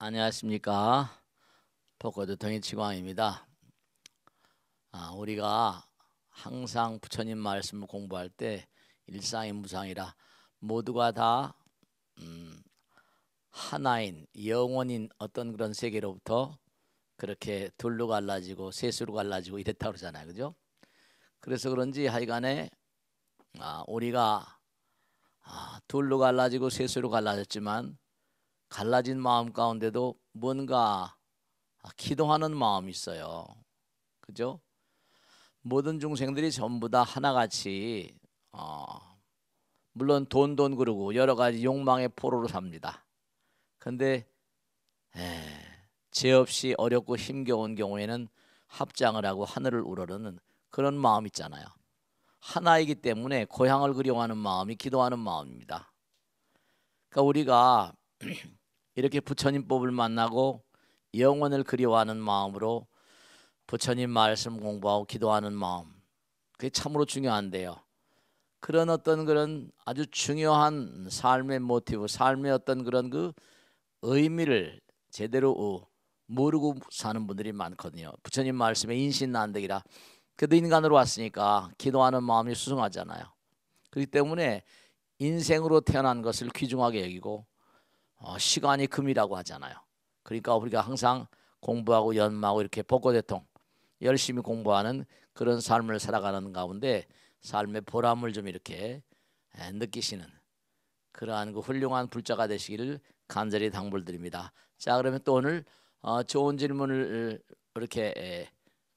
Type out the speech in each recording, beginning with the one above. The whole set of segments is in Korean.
안녕하십니까 포커드 동해치광입니다 아, 우리가 항상 부처님 말씀을 공부할 때 일상이 무상이라 모두가 다 음, 하나인 영원인 어떤 그런 세계로부터 그렇게 둘로 갈라지고 셋으로 갈라지고 이랬다 그러잖아요 그죠 그래서 그런지 하여간에 아, 우리가 아, 둘로 갈라지고 셋으로 갈라졌지만 갈라진 마음 가운데도 뭔가 기도하는 마음이 있어요. 그죠? 모든 중생들이 전부 다 하나같이 어, 물론 돈 돈 그러고 여러 가지 욕망의 포로로 삽니다. 근데 에, 죄 없이 어렵고 힘겨운 경우에는 합장을 하고 하늘을 우러르는 그런 마음 있잖아요. 하나이기 때문에 고향을 그리워하는 마음이 기도하는 마음입니다. 그러니까 우리가 이렇게 부처님법을 만나고 영원을 그리워하는 마음으로 부처님 말씀 공부하고 기도하는 마음 그게 참으로 중요한데요. 그런 어떤 그런 아주 중요한 삶의 모티브, 삶의 어떤 그런 그 의미를 제대로 모르고 사는 분들이 많거든요. 부처님 말씀에 인신난득이라 그래도 인간으로 왔으니까 기도하는 마음이 수승하잖아요. 그렇기 때문에 인생으로 태어난 것을 귀중하게 여기고 어, 시간이 금이라고 하잖아요. 그러니까 우리가 항상 공부하고 연마하고 이렇게 복고대통 열심히 공부하는 그런 삶을 살아가는 가운데 삶의 보람을 좀 이렇게 느끼시는 그러한 그 훌륭한 불자가 되시기를 간절히 당부드립니다. 자 그러면 또 오늘 어, 좋은 질문을 이렇게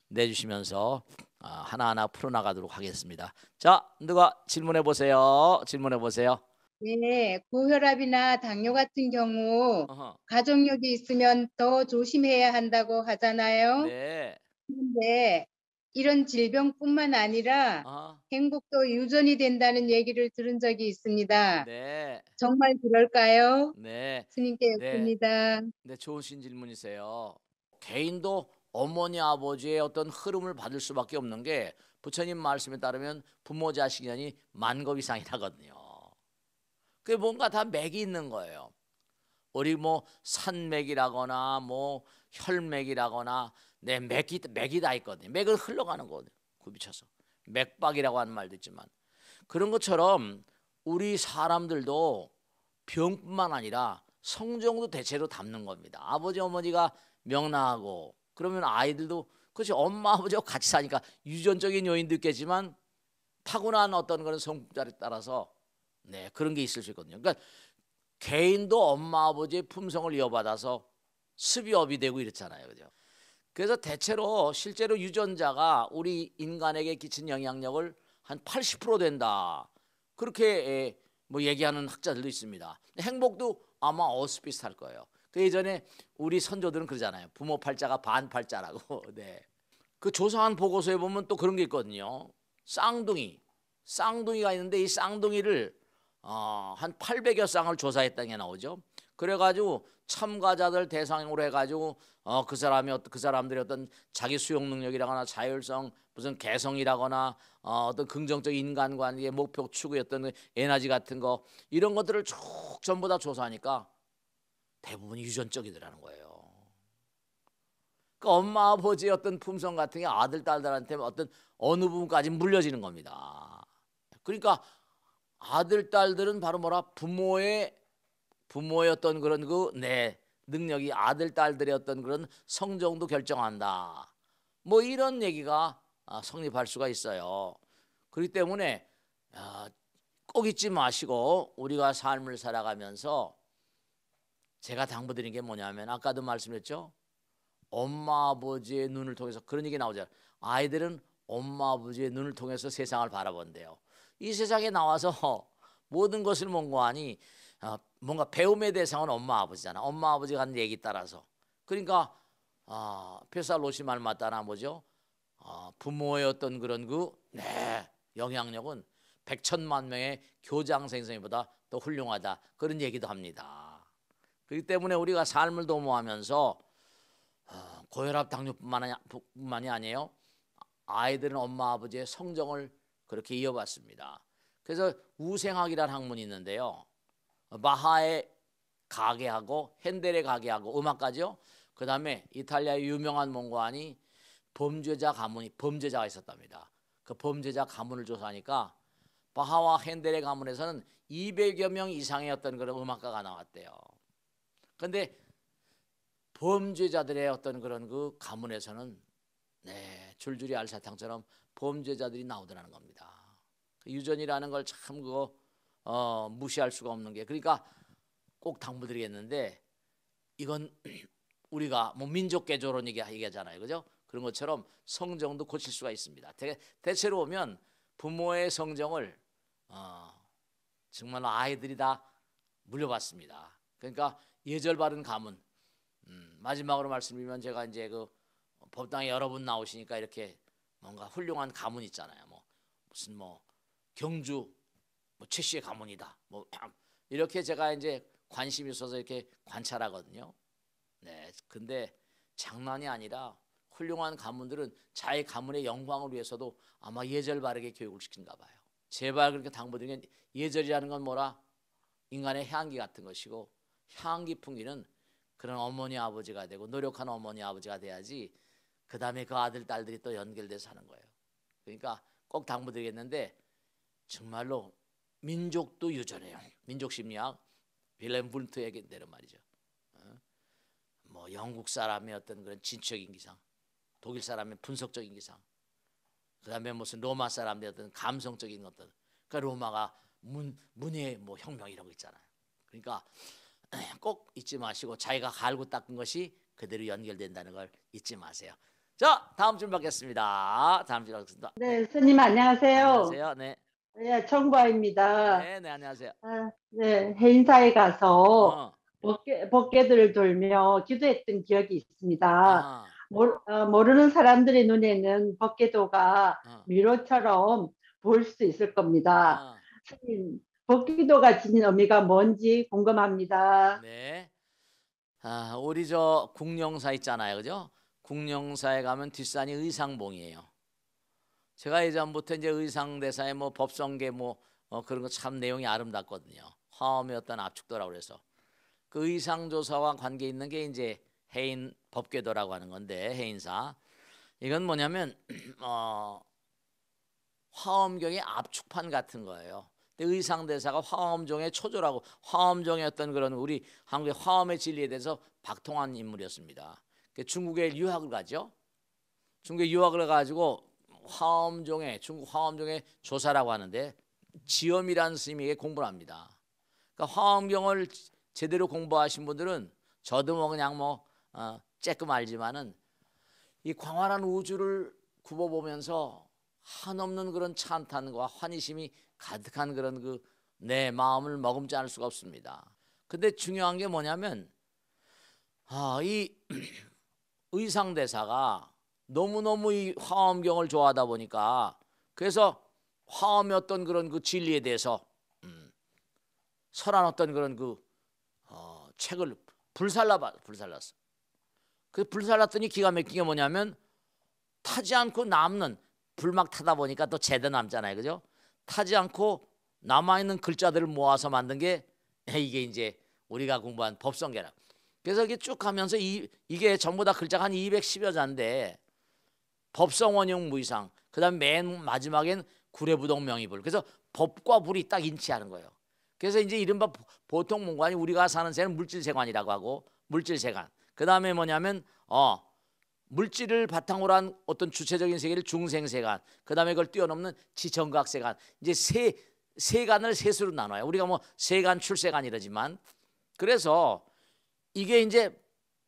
내주시면서 아, 하나하나 풀어나가도록 하겠습니다. 자 누가 질문해 보세요. 질문해 보세요. 네, 고혈압이나 당뇨 같은 경우 가족력이 있으면 더 조심해야 한다고 하잖아요. 네. 그런데 이런 질병뿐만 아니라 아, 행복도 유전이 된다는 얘기를 들은 적이 있습니다. 네. 정말 그럴까요? 네. 스님께 여쭙니다. 네. 네, 좋으신 질문이세요. 개인도 어머니 아버지의 어떤 흐름을 받을 수밖에 없는 게 부처님 말씀에 따르면 부모 자식이아이 만급 이상이라거든요. 그게 뭔가 다 맥이 있는 거예요. 우리 뭐 산맥이라거나 뭐 혈맥이라거나 내 맥이 맥이 다 있거든요. 맥을 흘러가는 거거든요. 굽이쳐서 그 맥박이라고 하는 말도 있지만 그런 것처럼 우리 사람들도 병뿐만 아니라 성정도 대체로 담는 겁니다. 아버지 어머니가 명나하고 그러면 아이들도 그렇지 엄마 아버지하고 같이 사니까 유전적인 요인도 있겠지만 타고난 어떤 그런 성품자에 따라서 네, 그런 게 있을 수 있거든요. 그러니까 개인도 엄마 아버지의 품성을 이어받아서 습이업이 되고 이렇잖아요. 그죠? 그래서 대체로 실제로 유전자가 우리 인간에게 끼친 영향력을 한 80% 된다. 그렇게 예, 뭐 얘기하는 학자들도 있습니다. 행복도 아마 어스비슷할 거예요. 그 예전에 우리 선조들은 그러잖아요. 부모 팔자가 반 팔자라고. 네. 그 조사한 보고서에 보면 또 그런 게 있거든요. 쌍둥이. 쌍둥이가 있는데 이 쌍둥이를 어, 한 800여 쌍을 조사했다는 게 나오죠. 그래가지고 참가자들 대상으로 해가지고 어, 그 사람이 그 사람들이 어떤 자기 수용 능력이라거나 자율성 무슨 개성이라거나 어, 어떤 긍정적 인간관계 목표 추구였던 에너지 같은 거 이런 것들을 쭉 전부 다 조사하니까 대부분 유전적이더라는 거예요. 그 엄마 아버지의 어떤 품성 같은 게 아들 딸들한테 어떤 어느 부분까지 물려지는 겁니다. 그러니까 아들 딸들은 바로 뭐라 부모의 부모였던 그런 그 내 능력이 아들 딸들이 어떤 그런 성정도 결정한다. 뭐 이런 얘기가 아, 성립할 수가 있어요. 그렇기 때문에 아, 꼭 잊지 마시고 우리가 삶을 살아가면서 제가 당부드린 게 뭐냐면 아까도 말씀했죠. 엄마 아버지의 눈을 통해서 그런 얘기 나오잖아요. 아이들은 엄마 아버지의 눈을 통해서 세상을 바라본대요. 이 세상에 나와서 모든 것을 몽고하니 아, 뭔가 배움의 대상은 엄마 아버지잖아. 엄마 아버지가 하는 얘기 따라서. 그러니까 아, 페로시말 맞다나 뭐죠? 아, 부모의 어 그런 그 네, 영향력은 백천만 명의 교장 선생보다더 훌륭하다 그런 얘기도 합니다. 그렇기 때문에 우리가 삶을 도모하면서 아, 고혈압 당뇨뿐만이 아니에요. 아이들은 엄마 아버지의 성정을 그렇게 이어봤습니다. 그래서 우생학이라는 학문이 있는데요. 마하의 가게하고 헨델의 가게하고 음악가죠. 그 다음에 이탈리아의 유명한 몽고안이 범죄자 가문이 범죄자가 있었답니다. 그 범죄자 가문을 조사하니까 바하와 헨델의 가문에서는 200여 명 이상의 어떤 그런 음악가가 나왔대요. 그런데 범죄자들의 어떤 그런 그 가문에서는 네, 줄줄이 알사탕처럼 범죄자들이 나오더라는 겁니다. 그 유전이라는 걸 참 그거 어, 무시할 수가 없는 게 그러니까 꼭 당부드리겠는데 이건 우리가 뭐 민족 개조론 얘기 얘기하잖아요, 그죠? 그런 것처럼 성정도 고칠 수가 있습니다. 대, 대체로 보면 부모의 성정을 어, 정말 아이들이 다 물려받습니다. 그러니까 예절 바른 가문 음, 마지막으로 말씀드리면 제가 이제 그 법당에 여러분 나오시니까 이렇게 뭔가 훌륭한 가문 있잖아요. 뭐 무슨 뭐 경주 뭐 최씨의 가문이다. 뭐 이렇게 제가 이제 관심이 있어서 이렇게 관찰하거든요. 네. 근데 장난이 아니라 훌륭한 가문들은 자의 가문의 영광을 위해서도 아마 예절 바르게 교육을 시킨가 봐요. 제발 그렇게 당부드리면 예절이라는 건 뭐라 인간의 향기 같은 것이고 향기 풍기는 그런 어머니 아버지가 되고 노력한 어머니 아버지가 돼야지 그 다음에 그 아들 딸들이 또 연결돼서 하는 거예요. 그러니까 꼭 당부드리겠는데 정말로 민족도 유전해요. 민족 심리학 빌렘 분트에게 내는 말이죠. 어? 뭐 영국 사람의 어떤 그런 진취적인 기상, 독일 사람의 분석적인 기상, 그다음에 무슨 로마 사람의 어떤 감성적인 어떤 그러니까 로마가 문 문예 뭐 혁명 이런 거 있잖아요. 그러니까 꼭 잊지 마시고 자기가 갈고 닦은 것이 그대로 연결된다는 걸 잊지 마세요. 자, 다음 질문 받겠습니다. 다음 질줄하겠습니다 네, 스님 안녕하세요. 안녕하세요. 네. 네, 청바입니다. 네, 네, 안녕하세요. 아, 네, 해인사에 가서 어. 법계, 법계들을 돌며 기도했던 기억이 있습니다. 아. 모르, 어, 모르는 사람들의 눈에는 벗개도가 아. 어. 미로처럼 보일 수 있을 겁니다. 스님, 어. 벗기도가 지닌 의미가 뭔지 궁금합니다. 네. 아, 우리 저 국영사 있잖아요. 그죠? 국영사에 가면 뒷산이 의상봉이에요. 제가 예전부터 이제 의상대사의 뭐 법성계 뭐어 그런 거 참 내용이 아름답거든요. 화엄의 어떤 압축도라고 그래서 그 의상조사와 관계 있는 게 이제 해인 법궤도라고 하는 건데 해인사 이건 뭐냐면 어, 화엄경의 압축판 같은 거예요. 근데 의상대사가 화엄종의 초조라고 화엄종의 어떤 그런 우리 한국의 화엄의 진리에 대해서 박통한 인물이었습니다. 그 중국에 유학을 가죠. 중국에 유학을 가지고 화엄종의 중국 화엄종의 조사라고 하는데 지엄이라는 스님에게 공부를 합니다. 그러니까 화엄경을 제대로 공부하신 분들은 저도 뭐 그냥 뭐 어, 쬐끔 알지만은 이 광활한 우주를 굽어보면서 한없는 그런 찬탄과 환희심이 가득한 그런 그 내 마음을 머금지 않을 수가 없습니다. 근데 중요한 게 뭐냐면 아, 이 의상대사가 너무너무 이 화엄경을 좋아하다 보니까 그래서 화엄의 어떤 그런 그 진리에 대해서 음, 설한 어떤 그런 그 어, 책을 불살라 봐 불살랐어. 그 불살랐더니 기가 막힌 게 뭐냐면 타지 않고 남는 불막 타다 보니까 또 제대 남잖아요, 그죠? 타지 않고 남아 있는 글자들을 모아서 만든 게 이게 이제 우리가 공부한 법성계라. 그래서 이게 쭉 가면서 이, 이게 전부 다 글자가 한 210여 자인데 법성 원형 무이상 그다음 맨 마지막엔 구례부동 명의불 그래서 법과 불이 딱 인치하는 거예요. 그래서 이제 이른바 보통 문관이 우리가 사는 세는 물질세관이라고 하고 물질세관 그다음에 뭐냐면 어 물질을 바탕으로 한 어떤 주체적인 세계를 중생세관 그다음에 그걸 뛰어넘는 지정각세관 이제 세 세간을 세수로 나눠요. 우리가 뭐 세간 출세관 이러지만 그래서 이게 이제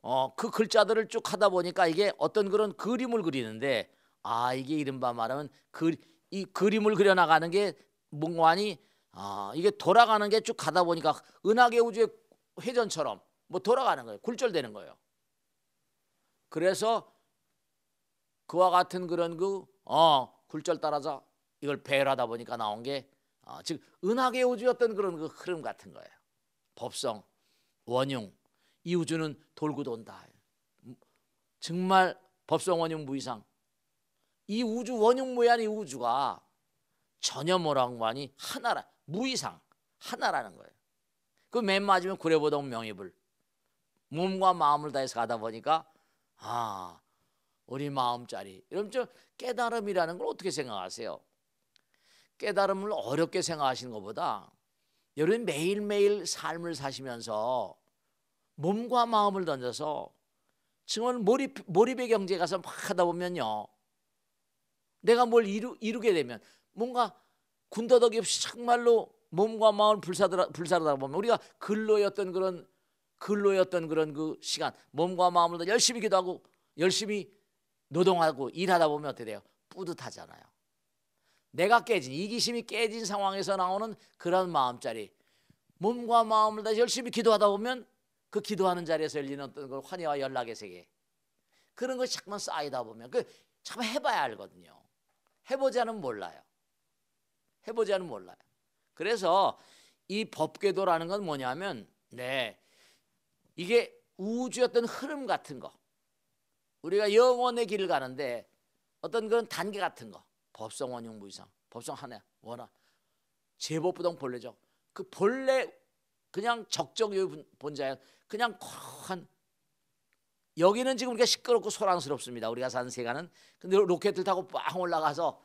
어, 그 글자들을 쭉 하다 보니까 이게 어떤 그런 그림을 그리는데 아 이게 이른바 말하면 그, 이 그림을 그려나가는 게 몽환이 아 이게 돌아가는 게 쭉 가다 보니까 은하계 우주의 회전처럼 뭐 돌아가는 거예요 굴절되는 거예요 그래서 그와 같은 그런 그 어, 굴절 따라서 이걸 배열하다 보니까 나온 게 어, 즉 은하계 우주였던 그런 그 흐름 같은 거예요 법성 원흉 이 우주는 돌고 돈다. 정말 법성 원형 무이상 이 우주 원형 무한이 우주가 전혀 모랑만이 하나라 무이상 하나라는 거예요. 그 맨 마지막 구려보동 명예불 몸과 마음을 다해서 가다 보니까 아 우리 마음짜리 이런 저 깨달음이라는 걸 어떻게 생각하세요? 깨달음을 어렵게 생각하시는 것보다 여러분 매일매일 삶을 사시면서 몸과 마음을 던져서 지금은 몰입, 몰입의 경제에 가서 막 하다 보면요. 내가 뭘 이루, 이루게 되면 뭔가 군더더기 없이 정말로 몸과 마음을 불사들어, 불사르다 보면 우리가 근로였던 그런 근로였던 그런 그 시간 몸과 마음을 다 열심히 기도하고 열심히 노동하고 일하다 보면 어떻게 돼요? 뿌듯하잖아요. 내가 깨진 이기심이 깨진 상황에서 나오는 그런 마음자리 몸과 마음을 다 열심히 기도하다 보면 그 기도하는 자리에서 열리는 어떤 그 환희와 연락의 세계 그런 것이 자꾸만 쌓이다 보면 그 참 해봐야 알거든요. 해보지 않으면 몰라요. 해보지 않으면 몰라요. 그래서 이 법궤도라는 건 뭐냐면 네 이게 우주의 어떤 흐름 같은 거 우리가 영원의 길을 가는데 어떤 그런 단계 같은 거 법성 원용 무이상 법성 하나 원화 제법부동 본래죠그 본래 그냥 적정 여유 본자연 그냥 한 여기는 지금 우리가 시끄럽고 소란스럽습니다. 우리가 사 세간은 근데 로켓을 타고 빵 올라가서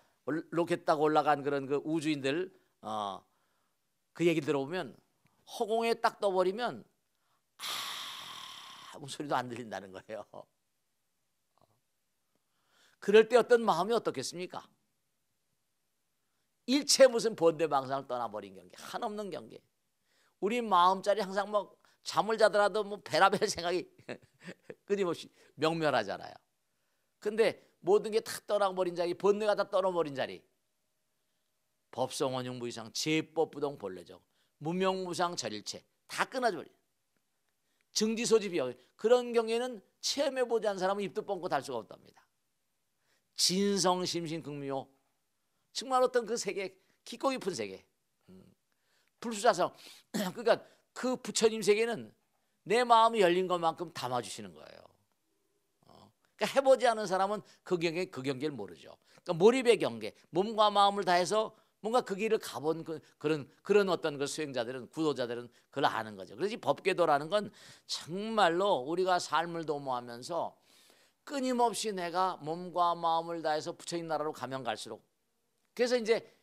로켓 타고 올라간 그런 그 우주인들 어, 그 얘기 들어보면 허공에 딱 떠버리면 아무 소리도 안 들린다는 거예요. 그럴 때 어떤 마음이 어떻겠습니까? 일체 무슨 본대 망상을 떠나버린 경계, 한없는 경계. 우리 마음자리 항상 막 뭐 잠을 자더라도 뭐 배라벨 생각이 끊임없이 명멸하잖아요. 근데 모든 게다 떠나버린 자리, 번뇌가 다 떠나버린 자리. 법성 원형 부이상 제법 부동 본래적 무명 무상 절일체 다 끊어져 버려. 증지 소집이 요 그런 경우에는 체험해 보지 않은 사람은 입도 뻥긋 할 수가 없답니다. 진성 심신 극묘 정말 어떤 그 세계 깊고 깊은 세계 불수자성. 그러니까 그 부처님 세계는 내 마음이 열린 것만큼 담아주시는 거예요. 어. 그러니까 해보지 않은 사람은 그 경계 그 경계를 모르죠. 그러니까 몰입의 경계, 몸과 마음을 다해서 뭔가 그 길을 가본 그, 런 그런 어떤 그 수행자들은 구도자들은 그걸 아는 거죠. 그러지 법궤도라는 건 정말로 우리가 삶을 도모하면서 끊임없이 내가 몸과 마음을 다해서 부처님 나라로 가면 갈수록 그래서 이제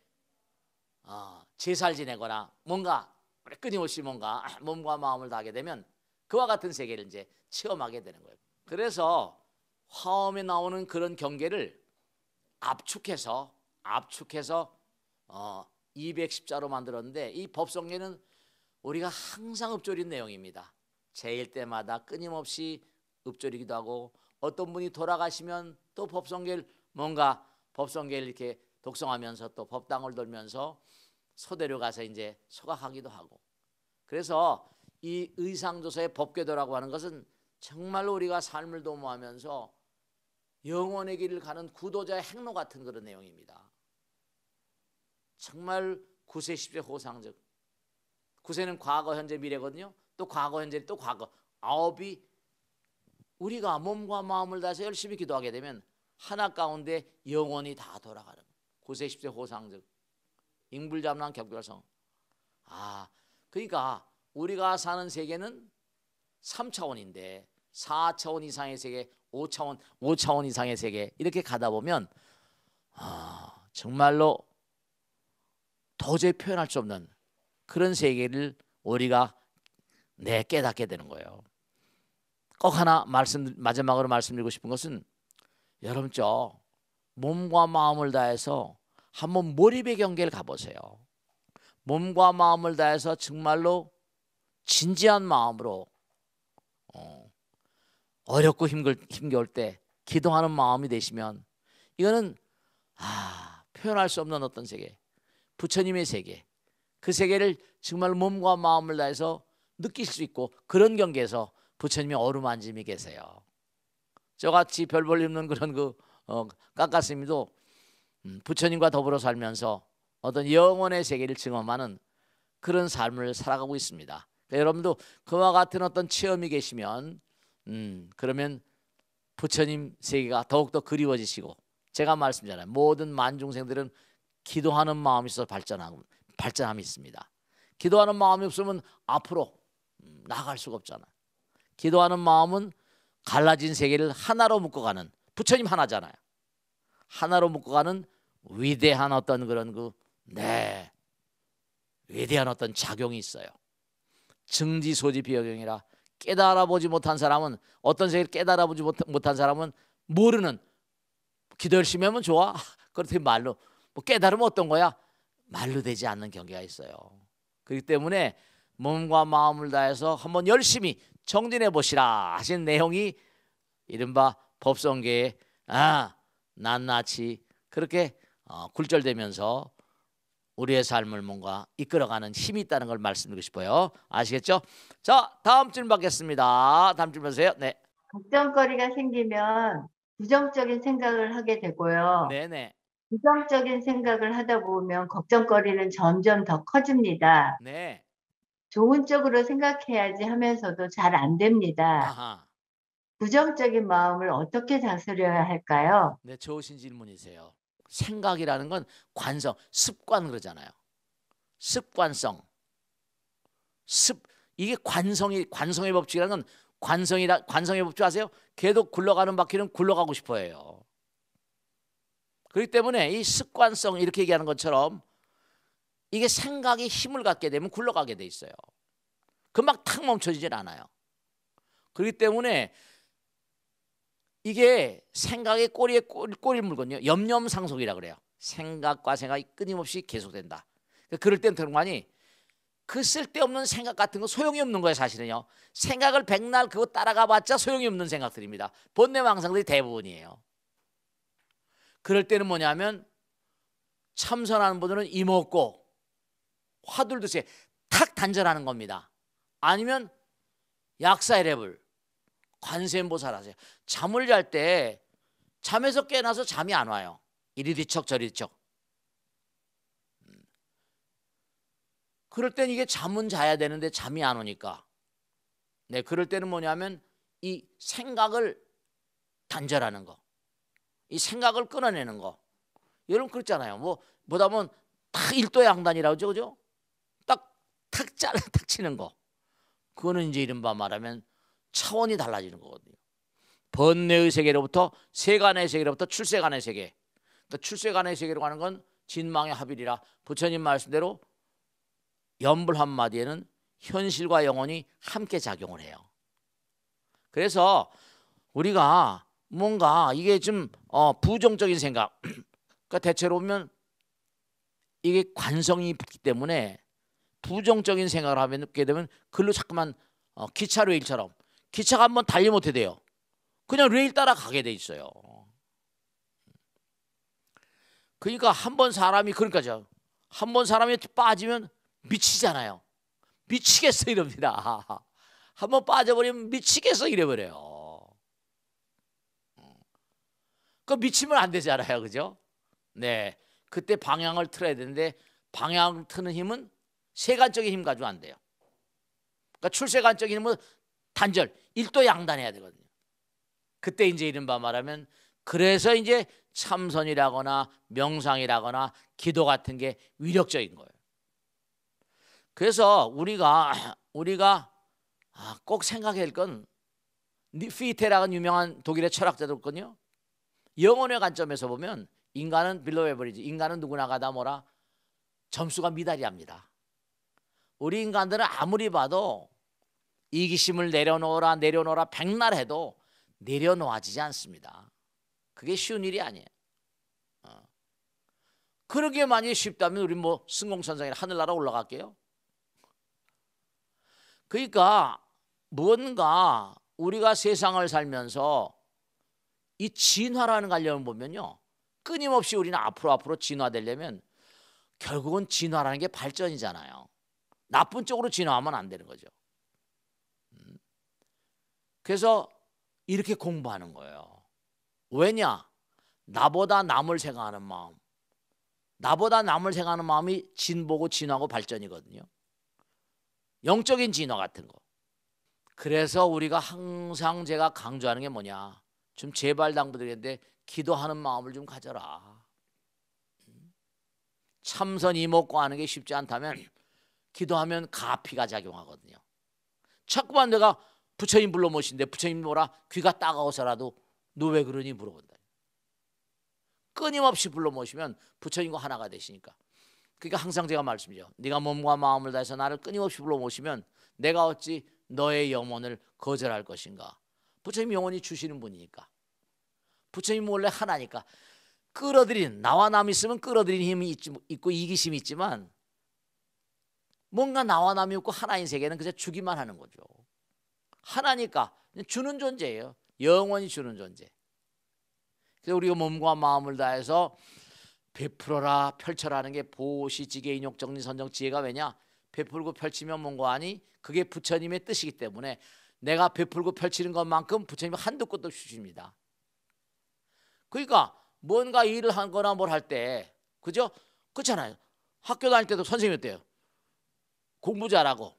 아 제사를 지내거나 뭔가 끊임없이 뭔가 아, 몸과 마음을 다하게 되면 그와 같은 세계를 이제 체험하게 되는 거예요. 그래서 화엄에 나오는 그런 경계를 압축해서 압축해서 어, 210자로 만들었는데 이 법성계는 우리가 항상 읊조린 내용입니다. 제일 때마다 끊임없이 읊조리기도 하고 어떤 분이 돌아가시면 또 법성계를 뭔가 법성계를 이렇게 독성하면서 또 법당을 돌면서 서대로 가서 이제 소각하기도 하고 그래서 이의상조사의 법궤도라고 하는 것은 정말로 우리가 삶을 도모하면서 영원의 길을 가는 구도자의 행로 같은 그런 내용입니다. 정말 구세 1세 호상적 구세는 과거 현재 미래거든요. 또 과거 현재 또 과거 아홉이 우리가 몸과 마음을 다해서 열심히 기도하게 되면 하나 가운데 영원히 다 돌아가는 구세 1세 호상적 인불잡난 격별성. 아, 그러니까 우리가 사는 세계는 3차원인데 4차원 이상의 세계, 5차원, 5차원 이상의 세계 이렇게 가다 보면 아, 정말로 도저히 표현할 수 없는 그런 세계를 우리가 내 네, 깨닫게 되는 거예요. 꼭 하나 말씀 마지막으로 말씀드리고 싶은 것은 여러분 저 몸과 마음을 다해서 한번 몰입의 경계를 가보세요. 몸과 마음을 다해서 정말로 진지한 마음으로 어, 어렵고 힘글, 힘겨울 때 기도하는 마음이 되시면 이거는 아, 표현할 수 없는 어떤 세계, 부처님의 세계, 그 세계를 정말 몸과 마음을 다해서 느낄 수 있고 그런 경계에서 부처님이 어루만짐이 계세요. 저같이 별볼 없는 그런 그 어, 깎았음이도 음, 부처님과 더불어 살면서 어떤 영원의 세계를 증험하는 그런 삶을 살아가고 있습니다. 그러니까 여러분도 그와 같은 어떤 체험이 계시면 음, 그러면 부처님 세계가 더욱더 그리워지시고 제가 말씀드잖아요. 모든 만중생들은 기도하는 마음이 있어서 발전하고 발전함이 있습니다. 기도하는 마음이 없으면 앞으로 음, 나갈 수가 없잖아. 기도하는 마음은 갈라진 세계를 하나로 묶어가는 부처님 하나잖아요. 하나로 묶어가는 위대한 어떤 그런 그 네. 위대한 어떤 작용이 있어요. 증지소지 비역용이라 깨달아 보지 못한 사람은 어떤 세계를 깨달아 보지 못한 사람은 모르는 기도 열심히 하면 좋아. 그렇게 말로 뭐깨달으 어떤 거야? 말로 되지 않는 경계가 있어요. 그렇기 때문에 몸과 마음을 다해서 한번 열심히 정진해 보시라 하신 내용이 이른바 법성계에 아 낱낱이 그렇게 어, 굴절되면서 우리의 삶을 뭔가 이끌어가는 힘이 있다는 걸 말씀드리고 싶어요. 아시겠죠? 자, 다음 질문 받겠습니다. 다음 질문 보세요. 네. 걱정거리가 생기면 부정적인 생각을 하게 되고요. 네네. 부정적인 생각을 하다 보면 걱정거리는 점점 더 커집니다. 네. 좋은 쪽으로 생각해야지 하면서도 잘 안 됩니다. 아하. 부정적인 마음을 어떻게 다스려야 할까요? 네, 좋으신 질문이세요. 생각이라는 건 관성, 습관 그러잖아요. 습관성. 습 이게 관성이 관성의 법칙이라는 건 관성이라 관성의 법칙 아세요? 계속 굴러가는 바퀴는 굴러가고 싶어해요. 그렇기 때문에 이 습관성 이렇게 얘기하는 것처럼 이게 생각이 힘을 갖게 되면 굴러가게 돼 있어요. 금방 탁 멈춰지질 않아요. 그렇기 때문에 이게 생각의 꼬리에 꼬리, 꼬리를 물거든요. 염념상속이라 그래요. 생각과 생각이 끊임없이 계속된다. 그러니까 그럴 땐어가니그 쓸데없는 생각 같은 거 소용이 없는 거예요 사실은요 생각을 백날 그거 따라가 봤자 소용이 없는 생각들입니다 본래 망상들이 대부분이에요 그럴 때는 뭐냐면 참선하는 분들은 이먹고 화들듯이탁 단절하는 겁니다 아니면 약사의 랩을 관세음보살 하세요. 잠을 잘 때 잠에서 깨나서 어 잠이 안 와요. 이리 뒤척 저리 뒤척. 음. 그럴 땐 이게 잠은 자야 되는데 잠이 안 오니까. 네, 그럴 때는 뭐냐면 이 생각을 단절하는 거. 이 생각을 끊어내는 거. 여러분 그렇잖아요. 뭐보다 보면 딱 일도 양단이라고 그죠? 그죠? 딱 탁 잘라 탁 치는 거. 그거는 이제 이른바 말하면 차원이 달라지는 거거든요. 번뇌의 세계로부터 세간의 세계로부터 출세간의 세계. 그러니까 출세간의 세계로 가는 건 진망의 합일이라 부처님 말씀대로 연불 한마디에는 현실과 영혼이 함께 작용을 해요. 그래서 우리가 뭔가 이게 좀 어, 부정적인 생각. 그러니까 대체로 보면 이게 관성이 있기 때문에 부정적인 생각을 하게 되면 글로 자꾸만 어, 기차로 일처럼 기차가 한번 달리 못해 돼요. 그냥 레일 따라 가게 돼 있어요. 그러니까 한 번 사람이 그러니까죠. 한 번 사람이 빠지면 미치잖아요. 미치겠어 이럽니다. 한 번 빠져버리면 미치겠어 이래버려요. 그 미치면 안 되잖아요, 그죠? 네, 그때 방향을 틀어야 되는데 방향을 트는 힘은 세간적인 힘 가지고 안 돼요. 그러니까 출세간적인 힘은 단절, 일도 양단해야 되거든요. 그때 이제 이른바 말하면 그래서 이제 참선이라거나 명상이라거나 기도 같은 게 위력적인 거예요. 그래서 우리가 우리가 아, 꼭 생각해야 할건니 피테라는 유명한 독일의 철학자들 있거든요. 영혼의 관점에서 보면 인간은 빌로 에버리지 인간은 누구나 가다 뭐라 점수가 미달이합니다. 우리 인간들은 아무리 봐도 이기심을 내려놓으라 내려놓으라 백날 해도 내려놓아지지 않습니다. 그게 쉬운 일이 아니에요. 어. 그러게 만약 쉽다면 우리 뭐 승공선상에 하늘나라 올라갈게요. 그러니까 무언가 우리가 세상을 살면서 이 진화라는 관련을 보면요. 끊임없이 우리는 앞으로 앞으로 진화되려면 결국은 진화라는 게 발전이잖아요. 나쁜 쪽으로 진화하면 안 되는 거죠. 그래서 이렇게 공부하는 거예요. 왜냐? 나보다 남을 생각하는 마음. 나보다 남을 생각하는 마음이 진보고 진화고 발전이거든요. 영적인 진화 같은 거. 그래서 우리가 항상 제가 강조하는 게 뭐냐. 좀 제발 당부드리는데 기도하는 마음을 좀 가져라. 참선 이목고 하는 게 쉽지 않다면 기도하면 가피가 작용하거든요. 자꾸만 내가 부처님 불러 모신데 부처님 뭐라 귀가 따가워서라도 너 왜 그러니 물어본다. 끊임없이 불러 모시면 부처님과 하나가 되시니까. 그러니까 항상 제가 말씀이죠 네가 몸과 마음을 다해서 나를 끊임없이 불러 모시면 내가 어찌 너의 영혼을 거절할 것인가. 부처님 영혼이 주시는 분이니까. 부처님 원래 하나니까. 끌어들인 나와 남 있으면 끌어들인 힘이 있, 있고 이기심이 있지만 뭔가 나와 남이 없고 하나인 세계는 그저 주기만 하는 거죠. 하나니까 주는 존재예요. 영원히 주는 존재. 그래서 우리가 몸과 마음을 다해서 베풀어라 펼쳐라는 게 보시지계 인욕 정리 선정 지혜가 왜냐? 베풀고 펼치면 뭔가 아니 그게 부처님의 뜻이기 때문에 내가 베풀고 펼치는 것만큼 부처님은 한도 끝도 주십니다. 그러니까 뭔가 일을 하거나 뭘 할 때 그죠? 그렇잖아요. 학교 다닐 때도 선생님이 어때요? 공부 잘하고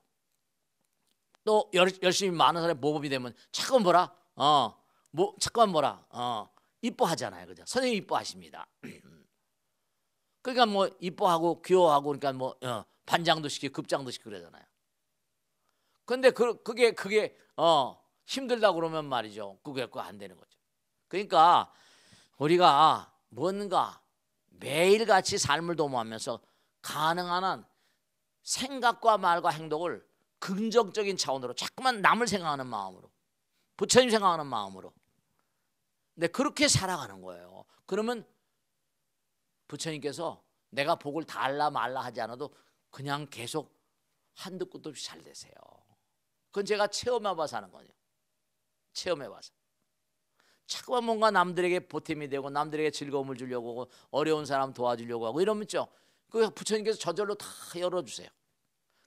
또 열, 심히 많은 사람이 모범이 되면 잠깐 뭐라 어, 뭐 잠깐 뭐라 어, 이뻐하잖아요, 그죠? 선생님 이뻐하십니다. 그러니까 뭐 이뻐하고 귀여워하고 그러니까 뭐 어, 반장도 시키고 급장도 시키고 그러잖아요. 근데 그, 그게 그게 어 힘들다 그러면 말이죠. 그게 그안 되는 거죠. 그러니까 우리가 뭔가 매일 같이 삶을 도모하면서 가능한 한 생각과 말과 행동을 긍정적인 차원으로 자꾸만 남을 생각하는 마음으로 부처님 생각하는 마음으로 근데 그렇게 살아가는 거예요. 그러면 부처님께서 내가 복을 달라 말라 하지 않아도 그냥 계속 한두 끝도 없이 잘 되세요. 그건 제가 체험해봐서 하는 거예요. 체험해봐서. 자꾸만 뭔가 남들에게 보탬이 되고 남들에게 즐거움을 주려고 하고 어려운 사람 도와주려고 하고 이러면 있죠. 그 부처님께서 저절로 다 열어주세요.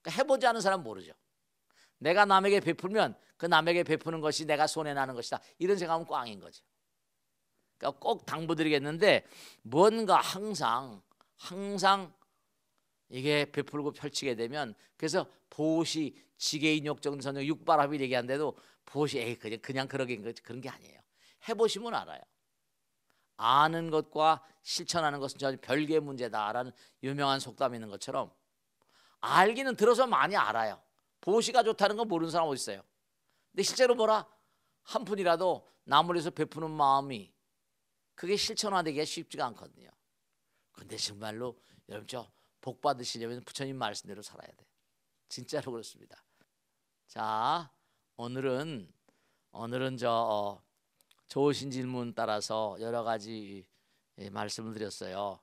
그러니까 해보지 않은 사람 모르죠. 내가 남에게 베풀면 그 남에게 베푸는 것이 내가 손해 나는 것이다. 이런 생각하면 꽝인 거죠. 그러니까 꼭 당부드리겠는데 뭔가 항상 항상 이게 베풀고 펼치게 되면 그래서 보시 지게인 욕정 선정 육바라비 얘기한데도 보시 에이 그냥 그냥 그러긴 그, 그런 게 아니에요. 해보시면 알아요. 아는 것과 실천하는 것은 전혀 별개의 문제다라는 유명한 속담이 있는 것처럼 알기는 들어서 많이 알아요. 보시가 좋다는 건 모르는 사람 어디 있어요? 근데 실제로 뭐라한 푼이라도 나무에서 베푸는 마음이 그게 실천화되기가 쉽지가 않거든요. 근데 정말로 여러분 저복 받으시려면 부처님 말씀대로 살아야 돼. 진짜로 그렇습니다. 자 오늘은 오늘은 저 어, 좋으신 질문 따라서 여러 가지 예, 말씀을 드렸어요.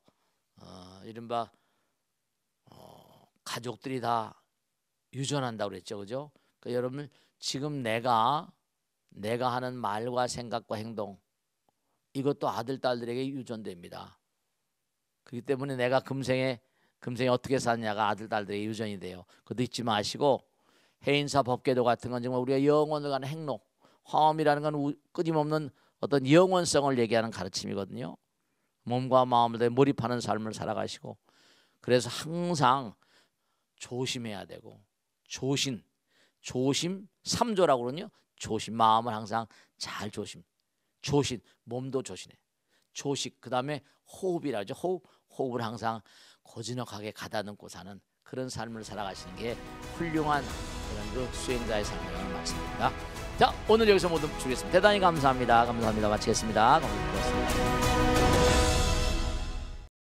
어, 이른바 어, 가족들이 다 유전한다고 그랬죠. 그죠? 그러니까 여러분 지금 내가 내가 하는 말과 생각과 행동 이것도 아들 딸들에게 유전됩니다. 그렇기 때문에 내가 금생에 금생에 어떻게 사느냐가 아들 딸들에게 유전이 돼요. 그것도 잊지 마시고 해인사 법궤도 같은 건 정말 우리가 영원을 가는 행로 화엄이라는 건 우, 끊임없는 어떤 영원성을 얘기하는 가르침이거든요. 몸과 마음을 몰입하는 삶을 살아가시고 그래서 항상 조심해야 되고 조신, 조심, 삼조라고 그러요 조심, 마음을 항상 잘 조심. 조심, 몸도 조심해. 조식, 그 다음에 호흡이라죠. 호흡, 호흡을 항상 고즈넉하게 가다듬고 사는 그런 삶을 살아가시는 게 훌륭한 그런 그 수행자의 삶이라는 말씀입니다. 자, 오늘 여기서 모두 주겠습니다. 대단히 감사합니다. 감사합니다. 마치겠습니다. 감사합니다.